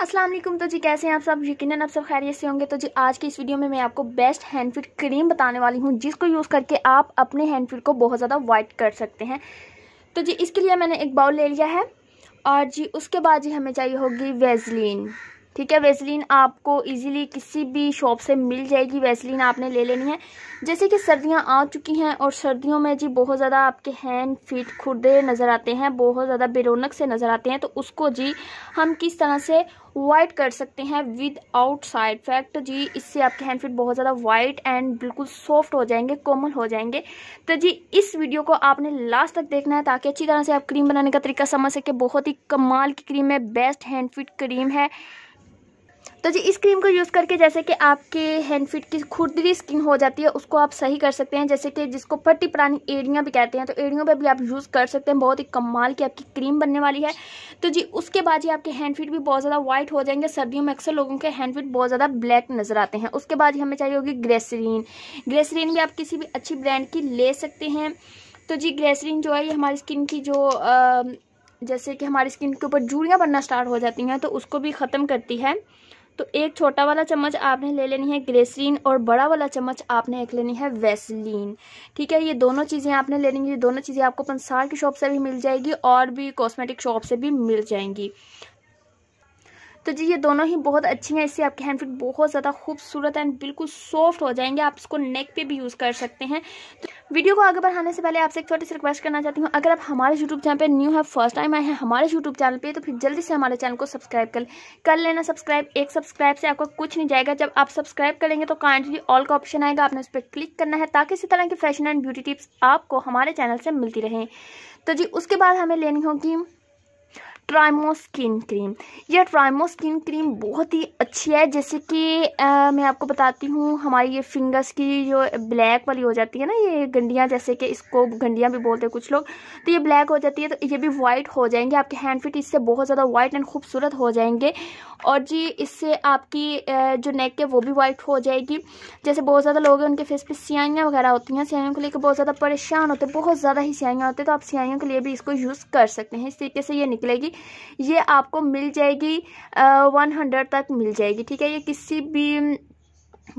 असलम तो जी कैसे हैं आप सब यकीन आप सब खैरियत से होंगे तो जी आज की इस वीडियो में मैं आपको बेस्ट हैंड फिट क्रीम बताने वाली हूँ जिसको यूज़ करके आप अपने हैंड फिट को बहुत ज़्यादा वाइट कर सकते हैं तो जी इसके लिए मैंने एक बाउल ले लिया है और जी उसके बाद जी हमें चाहिए होगी वेजलिन ठीक है वेजलिन आपको ईज़िली किसी भी शॉप से मिल जाएगी वेजलिन आपने ले लेनी है जैसे कि सर्दियाँ आ चुकी हैं और सर्दियों में जी बहुत ज़्यादा आपके हैंड फिट खुरदे नज़र आते हैं बहुत ज़्यादा बेरोनक से नज़र आते हैं तो उसको जी हम किस तरह से वाइट कर सकते हैं विद आउट साइड फैक्ट जी इससे आपके हैंड फिट बहुत ज़्यादा वाइट एंड बिल्कुल सॉफ्ट हो जाएंगे कोमल हो जाएंगे तो जी इस वीडियो को आपने लास्ट तक देखना है ताकि अच्छी तरह से आप क्रीम बनाने का तरीका समझ सके बहुत ही कमाल की क्रीम है बेस्ट हैंड फिट क्रीम है तो जी इस क्रीम को यूज़ करके जैसे कि आपके हैंड फिट की खुरदरी स्किन हो जाती है उसको आप सही कर सकते हैं जैसे कि जिसको फटी पुरानी एड़ियाँ भी कहते हैं तो एड़ियों पे भी आप यूज़ कर सकते हैं बहुत ही कमाल की आपकी क्रीम बनने वाली है तो जी उसके बाद ही आपके हैंड फिट भी बहुत ज़्यादा वाइट हो जाएंगे सर्दियों में अक्सर लोगों के हैंड फिट बहुत ज़्यादा ब्लैक नज़र आते हैं उसके बाद ही हमें चाहिए होगी ग्रेसरीन ग्रेसरीन भी आप किसी भी अच्छी ब्रांड की ले सकते हैं तो जी ग्रेसरीन जो है ये हमारी स्किन की जो जैसे कि हमारी स्किन के ऊपर जूड़ियाँ बनना स्टार्ट हो जाती हैं तो उसको भी ख़त्म करती है तो एक छोटा वाला चम्मच आपने ले लेनी है ग्रेसरीन और बड़ा वाला चम्मच आपने एक लेनी है वेसलीन ठीक है ये दोनों चीज़ें आपने लेनी है ये दोनों चीज़ें आपको पंसार की शॉप से भी मिल जाएगी और भी कॉस्मेटिक शॉप से भी मिल जाएंगी तो जी ये दोनों ही बहुत अच्छी हैं इससे आपके हैंड फिट बहुत ज़्यादा खूबसूरत एंड बिल्कुल सॉफ्ट हो जाएंगे आप इसको नेक पे भी यूज़ कर सकते हैं तो वीडियो को आगे बढ़ाने से पहले आपसे एक छोटी सी रिक्वेस्ट करना चाहती हूँ अगर आप हमारे यूट्यूब चैनल पर न्यू है फर्स्ट टाइम आए हैं हमारे यूट्यूब चैनल पर तो फिर जल्दी से हमारे चैनल को सब्सक्राइब कर कर लेना सब्सक्राइब एक सब्सक्राइब से आपको कुछ नहीं जाएगा जब आप सब्सक्राइब करेंगे तो काइंडली ऑल का ऑप्शन आएगा आपने उस पर क्लिक करना है ताकि इसी तरह की फैशन एंड ब्यूटी टिप्स आपको हमारे चैनल से मिलती रहें तो जी उसके बाद हमें लेनी होगी ट्राइमो स्किन क्रीम यह ट्राइमो स्किन क्रीम बहुत ही अच्छी है जैसे कि आ, मैं आपको बताती हूँ हमारी ये फिंगर्स की जो ब्लैक वाली हो जाती है ना ये गंडियाँ जैसे कि इसको गंडियाँ भी बोलते हैं कुछ लोग तो ये ब्लैक हो जाती है तो ये भी वाइट हो जाएंगे आपके हैंड फिट इससे बहुत ज़्यादा वाइट एंड खूबसूरत हो जाएंगे और जी इससे आपकी जो नेक है वो भी वाइट हो जाएगी जैसे बहुत ज़्यादा लोग हैं उनके फेस पर सियाइयाँ वगैरह होती हैं सियाइयों के लिए बहुत ज़्यादा परेशान होते हैं बहुत ज़्यादा ही सियाइयाँ होते हैं तो आप सियाइयों के लिए भी इसको यूज़ कर सकते हैं इस तरीके से ये निकलेगी ये आपको मिल जाएगी वन हंड्रेड तक मिल जाएगी ठीक है ये किसी भी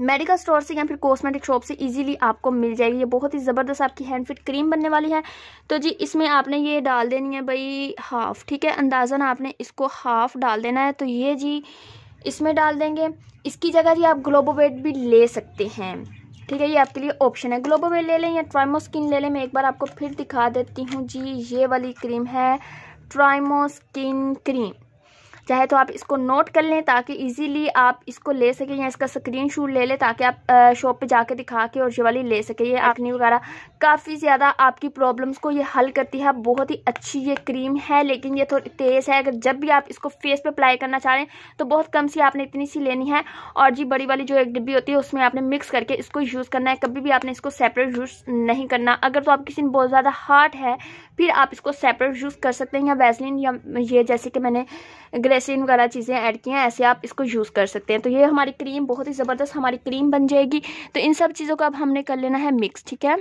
मेडिकल स्टोर से या फिर कॉस्मेटिक शॉप से इजीली आपको मिल जाएगी ये बहुत ही ज़बरदस्त आपकी हैंड फिट क्रीम बनने वाली है तो जी इसमें आपने ये डाल देनी है भाई हाफ़ ठीक है अंदाज़न आपने इसको हाफ़ डाल देना है तो ये जी इसमें डाल देंगे इसकी जगह जी आप ग्लोबोवेट भी ले सकते हैं ठीक है ये आपके लिए ऑप्शन है ग्लोबोवेट ले लें या ट्रामोस्किन ले लें मैं एक बार आपको फिर दिखा देती हूँ जी ये वाली क्रीम है Skin cream. चाहे तो आप इसको नोट कर लें ताकि इजीली आप इसको ले सकें या इसका स्क्रीन शूट ले लें ताकि आप शॉप पे जाके दिखा के और ये वाली ले सकें ये आखनी वगैरह काफ़ी ज़्यादा आपकी प्रॉब्लम्स को ये हल करती है बहुत ही अच्छी ये क्रीम है लेकिन ये थोड़ी तेज़ है अगर जब भी आप इसको फेस पर अप्लाई करना चाह रहे हैं तो बहुत कम सी आपने इतनी सी लेनी है और जी बड़ी वाली जो एक डिब्बी होती है उसमें आपने मिक्स करके इसको यूज़ करना है कभी भी आपने इसको सेपरेट यूज़ नहीं करना अगर तो आपकी किसी बहुत ज़्यादा हार्ड है फिर आप इसको सेपरेट यूज़ कर सकते हैं या वैसलिन या ये जैसे कि मैंने ग्रे बेसिन वगैरह चीज़ें ऐड की हैं ऐसे आप इसको यूज़ कर सकते हैं तो ये हमारी क्रीम बहुत ही ज़बरदस्त हमारी क्रीम बन जाएगी तो इन सब चीज़ों को अब हमने कर लेना है मिक्स ठीक है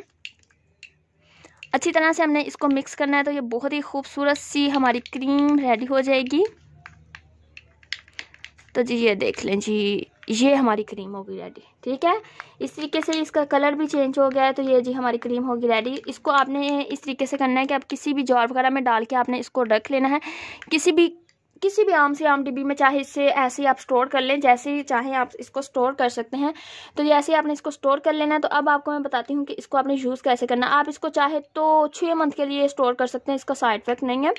अच्छी तरह से हमने इसको मिक्स करना है तो ये बहुत ही खूबसूरत सी हमारी क्रीम रेडी हो जाएगी तो जी ये देख लें जी ये हमारी क्रीम होगी रेडी ठीक है इस तरीके से इसका कलर भी चेंज हो गया है तो ये जी हमारी क्रीम होगी रेडी इसको आपने इस तरीके से करना है कि आप किसी भी जार वगैरह में डाल के आपने इसको रख लेना है किसी भी किसी भी आम से आम डिब्बी में चाहे इससे ऐसे ही आप स्टोर कर लें जैसे ही चाहे आप इसको स्टोर कर सकते हैं तो जैसे ही आपने इसको स्टोर कर लेना है तो अब आपको मैं बताती हूँ कि इसको आपने यूज़ कैसे करना आप इसको चाहे तो छः मंथ के लिए स्टोर कर सकते हैं इसका साइड इफेक्ट नहीं है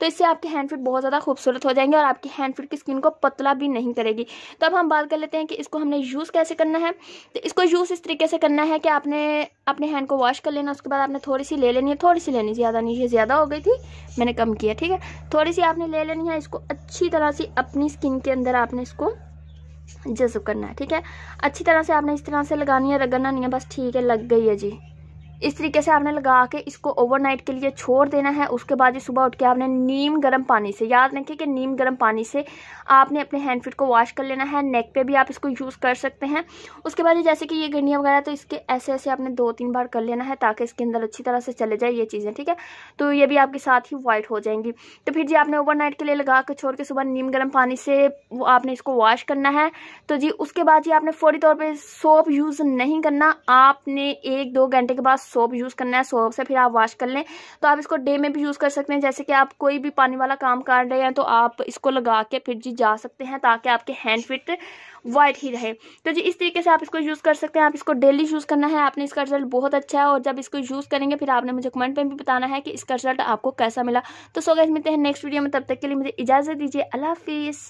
तो इससे आपके हैंड फिट बहुत ज़्यादा खूबसूरत हो जाएंगे और आपकी हैंड फिट की स्किन को पतला भी नहीं करेगी तो अब हम बात कर लेते हैं कि इसको हमने यूज़ कैसे करना है तो इसको यूज़ इस तरीके से करना है कि आपने अपने हैंड को वॉश कर लेना उसके बाद आपने थोड़ी सी ले लेनी है थोड़ी सी लेनी ज़्यादा नहीं ये ज़्यादा हो गई थी मैंने कम किया ठीक है थोड़ी सी आपने ले लेनी है इसको अच्छी तरह से अपनी स्किन के अंदर आपने इसको जज्ब करना है ठीक है अच्छी तरह से आपने इस तरह से लगानी है रगड़ना नहीं है बस ठीक है लग गई है जी इस तरीके से आपने लगा के इसको ओवरनाइट के लिए छोड़ देना है उसके बाद सुबह उठ के आपने नीम गर्म पानी से याद रखें कि नीम गर्म पानी से आपने अपने हैंड फिट को वॉश कर लेना है नेक पे भी आप इसको यूज़ कर सकते हैं उसके बाद जैसे कि ये गंडियाँ वगैरह तो इसके ऐसे ऐसे आपने दो तीन बार कर लेना है ताकि इसके अंदर अच्छी तरह से चले जाए ये चीज़ें ठीक है तो ये भी आपके साथ ही वाइट हो जाएंगी तो फिर जी आपने ओवर के लिए लगा के छोड़ के सुबह नीम गर्म पानी से आपने इसको वॉश करना है तो जी उसके बाद जी आपने फौरी तौर पर सोप यूज़ नहीं करना आपने एक दो घंटे के बाद सोप यूज़ करना है सोप से फिर आप वॉश कर लें तो आप इसको डे में भी यूज़ कर सकते हैं जैसे कि आप कोई भी पानी वाला काम कर रहे हैं तो आप इसको लगा के फिर जी जा सकते हैं ताकि आपके हैंड फिट वाइट ही रहे तो जी इस तरीके से आप इसको यूज़ कर सकते हैं आप इसको डेली यूज़ करना है आपने इसका रिजल्ट बहुत अच्छा है और जब इसको यूज़ करेंगे फिर आपने मुझे कमेंट में भी बताना है कि इसका रिजल्ट आपको कैसा मिला तो सो गैस मिलते हैं नेक्स्ट वीडियो में तब तक के लिए मुझे इजाज़त दीजिए अल्लाह हाफिज़